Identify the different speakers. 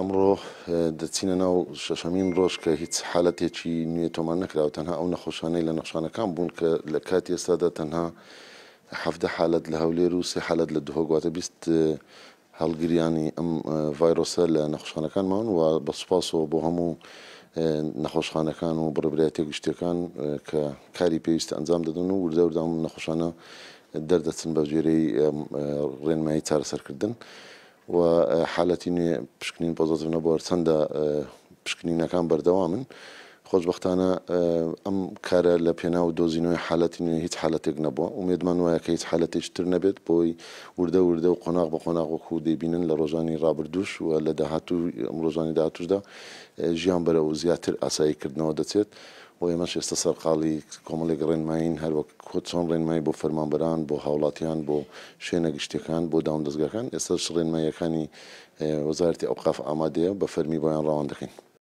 Speaker 1: ئەمڕۆ دەچینە ناو شەشەمین ڕۆژ کە هیچ حالەتێکی نوێ تۆمان نکراوە تەنها ئەو نەخۆشانەی لە نەخشانەکان بوون کە لە کات ئێستادا تەنها هەفتە حالت لە هەولێر و سێ حالت لە دهۆگواتە بیست هەڵگریانی ئەم ڤایرۆسە لە نەخشانەکانمان و بە سوپاسەوە بۆ هەموو نەخۆشخانەکان و بڕبراتێک شتەکان کە کاری پێویستە ئەنجام دەدەن و وردەوردام نەخۆشانە دەردەچن بە ژێرەی ڕێنمایی چارەسەرکردن. و حالەتی نوێ پشکنین بۆزۆزنە بۆ چەندە پشکنینەکان بەردەوامن خۆشببختانە ئەم کارە لە پێنا و دۆزینەوەی حالەتی نوێ هیچ حالەتێک نەبووە ومێدمان وایە کە هیچ حالەتێکتر نەبێت بۆی وردە وردە و قۆناغ بە قۆناغۆکو و دەبینن لە ڕۆژانی رابردوش و لە داهات و ئەم ڕۆژانی داهاتوشدا ژیان بەرە و زیاتر ئاساییکردنەوە دەچێت بۆ ئێمەش ئێستا سەرقاڵی کۆمەڵێک ڕێنماین هەروەک کۆچۆن ڕێنمای بۆ فەرمانبەران بۆ هاوڵاتیان بۆ شوێنە گشتەکان بۆ داوم دەستگاکان ئێستا ڕێنماییەکانی وەزارتی ئەوقاف ئامادەیە بە فەرمی بۆیان ڕاوان دەکەین.